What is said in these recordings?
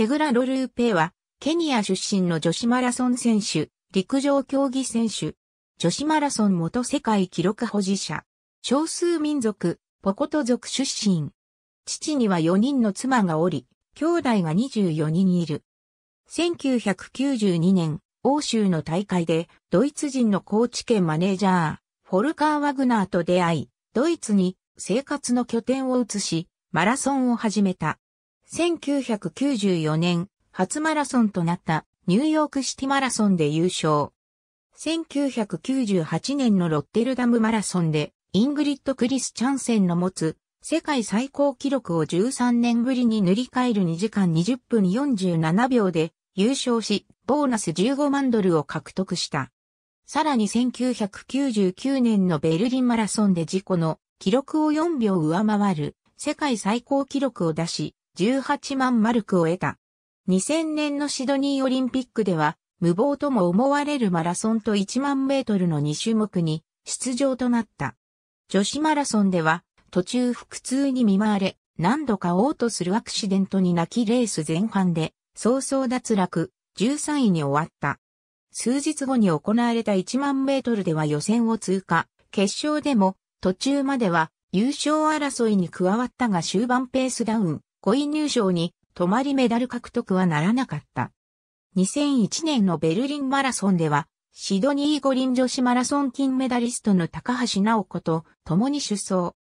テグラ・ロルーペは、ケニア出身の女子マラソン選手、陸上競技選手、女子マラソン元世界記録保持者、少数民族、ポコト族出身。父には4人の妻がおり、兄弟が24人いる。1992年、欧州の大会で、ドイツ人の高知県マネージャー、フォルカー・ワグナーと出会い、ドイツに生活の拠点を移し、マラソンを始めた。1994年、初マラソンとなったニューヨークシティマラソンで優勝。1998年のロッテルダムマラソンで、イングリッド・クリスチャンセンの持つ世界最高記録を13年ぶりに塗り替える2時間20分47秒で優勝し、ボーナス15万ドルを獲得した。さらに1999年のベルリンマラソンで事故の記録を4秒上回る世界最高記録を出し、18万マルクを得た。2000年のシドニーオリンピックでは、無謀とも思われるマラソンと1万メートルの2種目に出場となった。女子マラソンでは、途中腹痛に見舞われ、何度か嘔吐するアクシデントに泣きレース前半で、早々脱落、13位に終わった。数日後に行われた1万メートルでは予選を通過、決勝でも途中までは優勝争いに加わったが終盤ペースダウン、5位入賞に、止まりメダル獲得はならなかった。2001年のベルリンマラソンでは、シドニー五輪女子マラソン金メダリストの高橋直子と共に出走。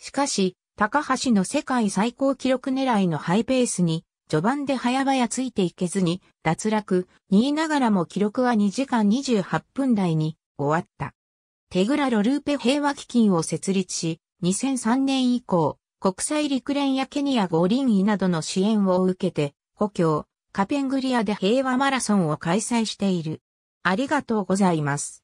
しかし、高橋の世界最高記録狙いのハイペースに、序盤で早々ついていけずに、脱落、2位ながらも記録は2時間28分台に終わった。テグラ・ロルーペ平和基金を設立し、2003年以降、国際陸連やケニア五輪医などの支援を受けて、故郷、カペングリアで平和マラソンを開催している。ありがとうございます。